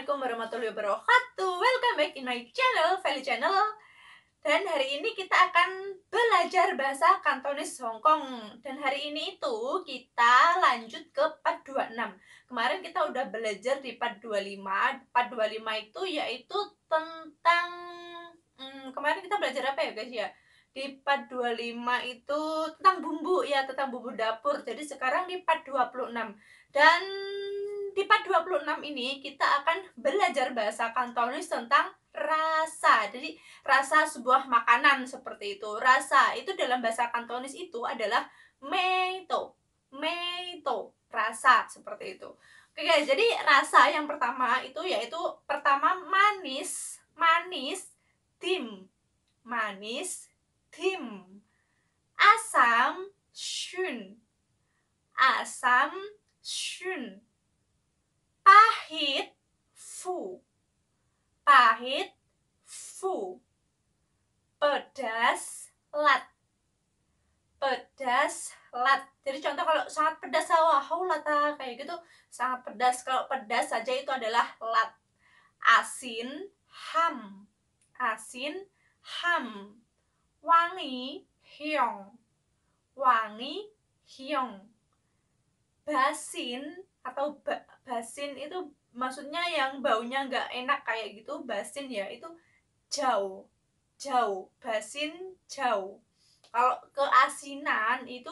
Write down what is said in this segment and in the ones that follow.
Assalamualaikum warahmatullahi wabarakatuh Welcome back in my channel, Feli Channel Dan hari ini kita akan belajar bahasa Kantonis Hong Kong Dan hari ini itu kita lanjut ke part 26 Kemarin kita udah belajar di part 25 Part 25 itu yaitu tentang hmm, Kemarin kita belajar apa ya guys ya di part 25 itu tentang bumbu ya tentang bumbu dapur jadi sekarang di part 26 dan di part 26 ini kita akan belajar bahasa Kantonis tentang rasa. Jadi rasa sebuah makanan seperti itu. Rasa itu dalam bahasa Kantonis itu adalah meito. Meito, rasa seperti itu. Oke guys, jadi rasa yang pertama itu yaitu pertama manis, manis, tim. Manis, tim. Asam, shun. Asam, shun pahit fu pahit fu pedas lat pedas lat jadi contoh kalau sangat pedas wahau lata ah, kayak gitu sangat pedas kalau pedas saja itu adalah lat asin ham asin ham wangi hyong, wangi hyong, basin atau ba basin itu maksudnya yang baunya nggak enak kayak gitu basin ya itu jauh jauh basin jauh kalau keasinan itu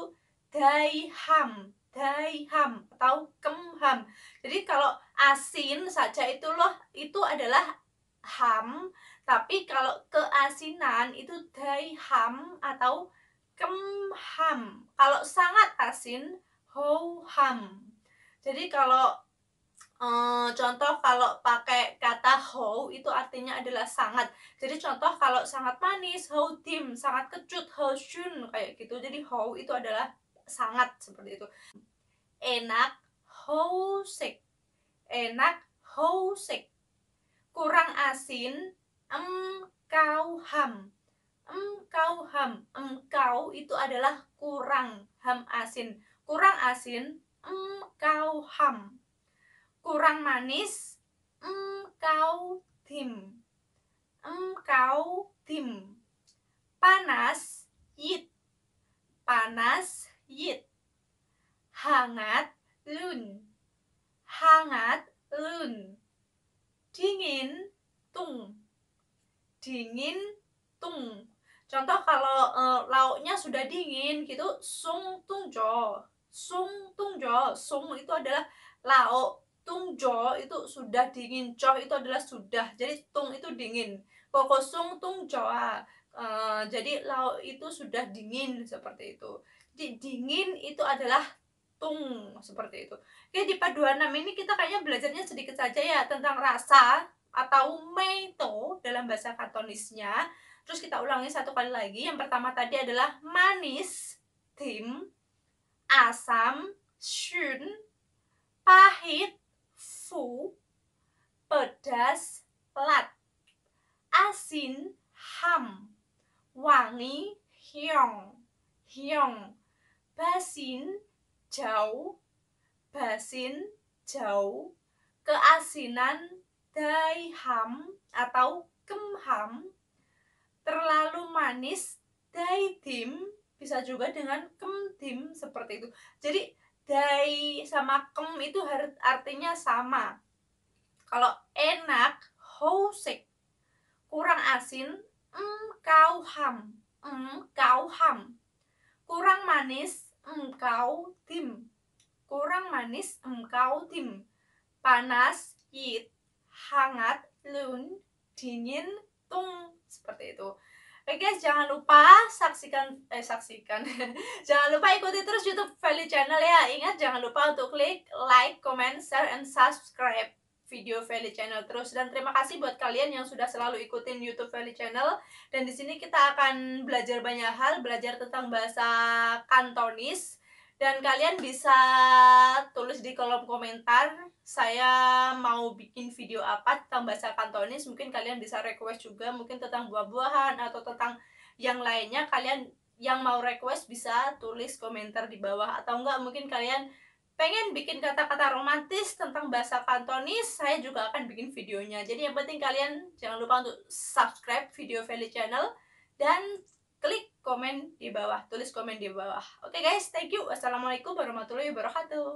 daiham daiham atau kemham jadi kalau asin saja itu loh itu adalah ham tapi kalau keasinan itu daiham atau kemham kalau sangat asin ho ham jadi kalau Eh, contoh kalau pakai kata how itu artinya adalah sangat. Jadi contoh kalau sangat manis, how dim, sangat kecut, how soon kayak gitu. Jadi how itu adalah sangat seperti itu. Enak, how sick. Enak, how sick. Kurang asin, em kau ham. Em kau ham. Em kau itu adalah kurang ham asin. Kurang asin, em kau ham kurang manis engkau tim engkau tim panas yit panas yit hangat lun hangat lun dingin tung dingin tung contoh kalau e, lauknya sudah dingin gitu sung tung jo sung tung jo sung itu adalah lauk tung jo itu sudah dingin cho itu adalah sudah jadi tung itu dingin kokosung tung joa uh, eh, jadi laut itu sudah dingin seperti itu jadi dingin itu adalah tung seperti itu oke di paduan paduanam ini kita kayaknya belajarnya sedikit saja ya tentang rasa atau meito dalam bahasa kartonisnya. terus kita ulangi satu kali lagi yang pertama tadi adalah manis tim asam shun pahit fu pedas pelat asin ham wangi hyong hyong basin jauh basin jauh keasinan ham atau kemham terlalu manis tim bisa juga dengan kemdim seperti itu jadi dai sama kem itu artinya sama kalau enak hausik kurang asin engkau mm, ham engkau mm, ham kurang manis engkau mm, tim kurang manis engkau tim panas yit hangat lun dingin tung seperti itu Oke eh, guys, jangan lupa saksikan eh saksikan. jangan lupa ikuti terus YouTube Valley Channel ya. Ingat jangan lupa untuk klik like, comment, share and subscribe video Valley Channel terus dan terima kasih buat kalian yang sudah selalu ikutin YouTube Valley Channel dan di sini kita akan belajar banyak hal, belajar tentang bahasa Kantonis dan kalian bisa tulis di kolom komentar saya mau bikin video apa tentang bahasa Kantonis mungkin kalian bisa request juga mungkin tentang buah-buahan atau tentang yang lainnya kalian yang mau request bisa tulis komentar di bawah atau enggak mungkin kalian pengen bikin kata-kata romantis tentang bahasa Kantonis saya juga akan bikin videonya jadi yang penting kalian jangan lupa untuk subscribe video Feli channel dan klik komen di bawah, tulis komen di bawah. Oke okay guys, thank you. Wassalamualaikum warahmatullahi wabarakatuh.